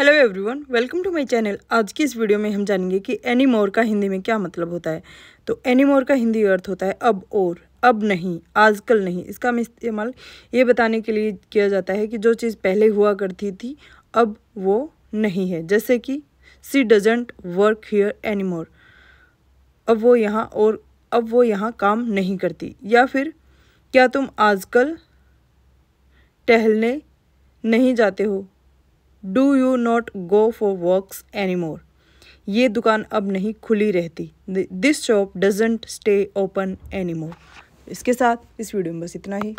hello everyone welcome to my channel आज की इस वीडियो में हम जानेंगे कि एनी मोर का हिंदी में क्या मतलब होता है तो एनी मोर का हिंदी अर्थ होता है अब और अब नहीं आजकल नहीं इसका हम इस्तेमाल ये बताने के लिए किया जाता है कि जो चीज़ पहले हुआ करती थी अब वो नहीं है जैसे कि she doesn't work here any more अब वो यहाँ और अब वो यहाँ काम नहीं करती या फिर क्या तुम आजकल टहलने नहीं जाते हो do you not go for works any more ये दुकान अब नहीं खुली रहती this shop doesn't stay open any more इसके साथ इस वीडियो में बस इतना ही